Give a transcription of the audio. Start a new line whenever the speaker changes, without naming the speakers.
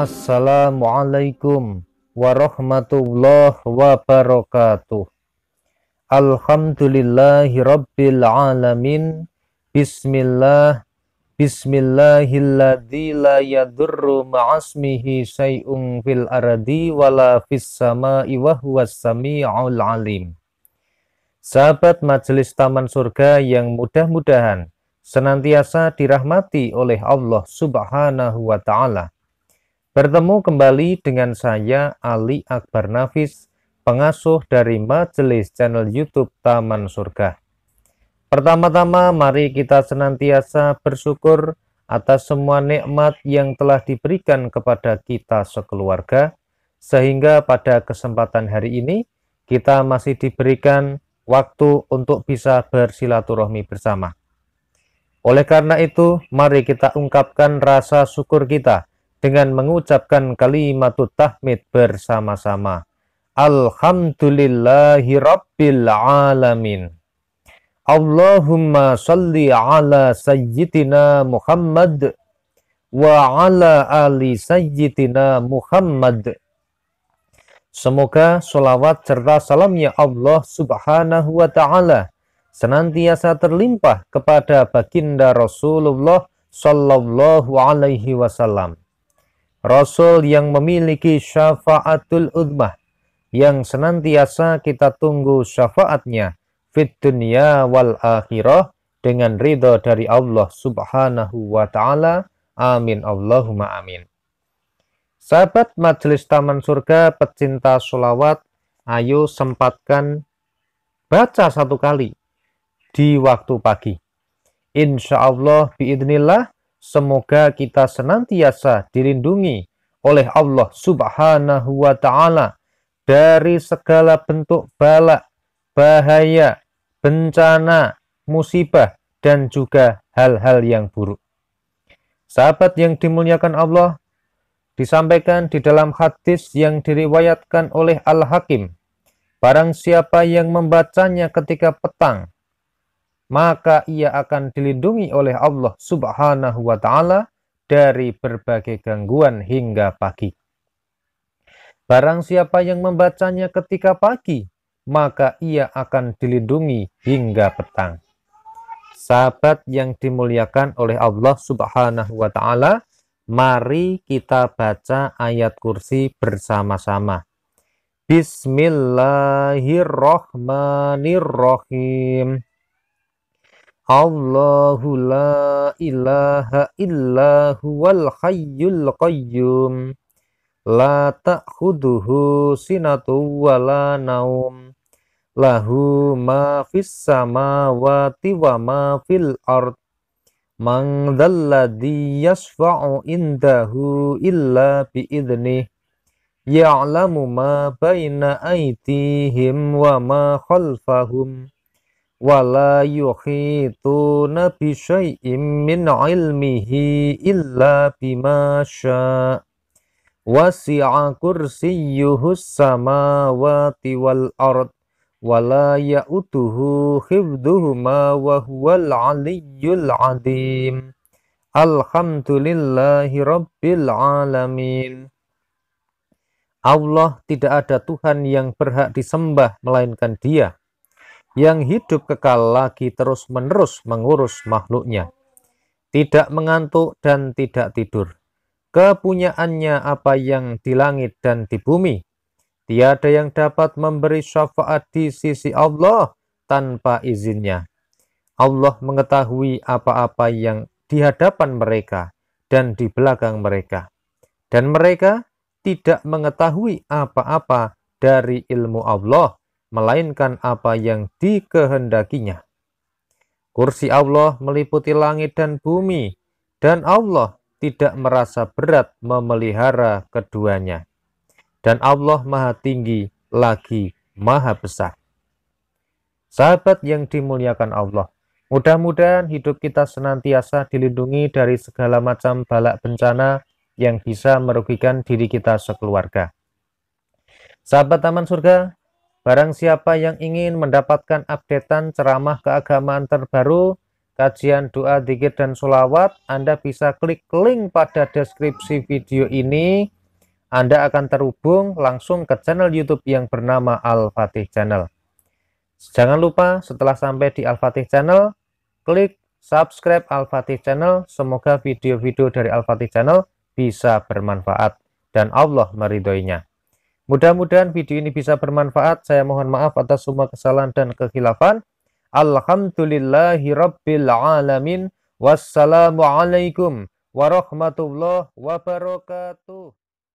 Assalamualaikum warahmatullahi wabarakatuh. Alhamdulillahi rabbil alamin. Bismillah Bismillahilladzi la yadurru ma'asmihi say'un fil aradi wala fis sama'i wa sami'ul alim. Sahabat Majelis Taman Surga yang mudah-mudahan senantiasa dirahmati oleh Allah Subhanahu wa taala Bertemu kembali dengan saya Ali Akbar Nafis, pengasuh dari majelis channel YouTube Taman Surga. Pertama-tama mari kita senantiasa bersyukur atas semua nikmat yang telah diberikan kepada kita sekeluarga sehingga pada kesempatan hari ini kita masih diberikan waktu untuk bisa bersilaturahmi bersama. Oleh karena itu, mari kita ungkapkan rasa syukur kita dengan mengucapkan kalimat tahmid bersama-sama. Alhamdulillahi Rabbil Alamin. Allahumma salli ala sayyidina Muhammad wa ala ali sayyidina Muhammad. Semoga sholawat serta salamnya Allah subhanahu wa ta'ala senantiasa terlimpah kepada baginda Rasulullah sallallahu alaihi wasallam Rasul yang memiliki syafaatul udmah yang senantiasa kita tunggu syafaatnya fit dunia wal akhirah dengan ridho dari Allah subhanahu wa ta'ala amin Allahumma amin sahabat majelis taman surga pecinta sholawat ayo sempatkan baca satu kali di waktu pagi insya Allah biidnillah Semoga kita senantiasa dilindungi oleh Allah Subhanahu wa taala dari segala bentuk balak, bahaya, bencana, musibah dan juga hal-hal yang buruk. Sahabat yang dimuliakan Allah, disampaikan di dalam hadis yang diriwayatkan oleh Al-Hakim. Barang siapa yang membacanya ketika petang, maka ia akan dilindungi oleh Allah Subhanahu wa taala dari berbagai gangguan hingga pagi. Barang siapa yang membacanya ketika pagi, maka ia akan dilindungi hingga petang. Sahabat yang dimuliakan oleh Allah Subhanahu wa taala, mari kita baca ayat kursi bersama-sama. Bismillahirrahmanirrahim. Allahu la ilaha illa huwal hayyul qayyum la ta'khuduhu sinatu wa la naum lahu ma fis samawati wa ma fil ard man dhalladhi yashfa'u indahu illa bi'idnih ya'lamu ma baina aitihim wa ma khalfahum wala yuhituna nabi syai'im min ilmihi illa bima syaa wasi'a kursiyyuhus samawati wal ard wala ya'utuhu khibduhuma wa huwal aliyyul adim alhamdulillahi rabbil alamin Allah tidak ada Tuhan yang berhak disembah melainkan dia yang hidup kekal lagi terus-menerus mengurus makhluknya. Tidak mengantuk dan tidak tidur. Kepunyaannya apa yang di langit dan di bumi. Tiada yang dapat memberi syafaat di sisi Allah tanpa izinnya. Allah mengetahui apa-apa yang di hadapan mereka dan di belakang mereka. Dan mereka tidak mengetahui apa-apa dari ilmu Allah melainkan apa yang dikehendakinya. Kursi Allah meliputi langit dan bumi, dan Allah tidak merasa berat memelihara keduanya. Dan Allah Maha Tinggi lagi Maha Besar. Sahabat yang dimuliakan Allah, mudah-mudahan hidup kita senantiasa dilindungi dari segala macam balak bencana yang bisa merugikan diri kita sekeluarga. Sahabat Taman Surga, Barang siapa yang ingin mendapatkan updatean ceramah keagamaan terbaru, kajian doa, dikir, dan sulawat, Anda bisa klik link pada deskripsi video ini. Anda akan terhubung langsung ke channel YouTube yang bernama Al-Fatih Channel. Jangan lupa setelah sampai di Al-Fatih Channel, klik subscribe Al-Fatih Channel. Semoga video-video dari Al-Fatih Channel bisa bermanfaat dan Allah meridhoinya. Mudah-mudahan video ini bisa bermanfaat. Saya mohon maaf atas semua kesalahan dan kekhilafan. Alhamdulillahirrabbilalamin. Wassalamualaikum warahmatullahi wabarakatuh.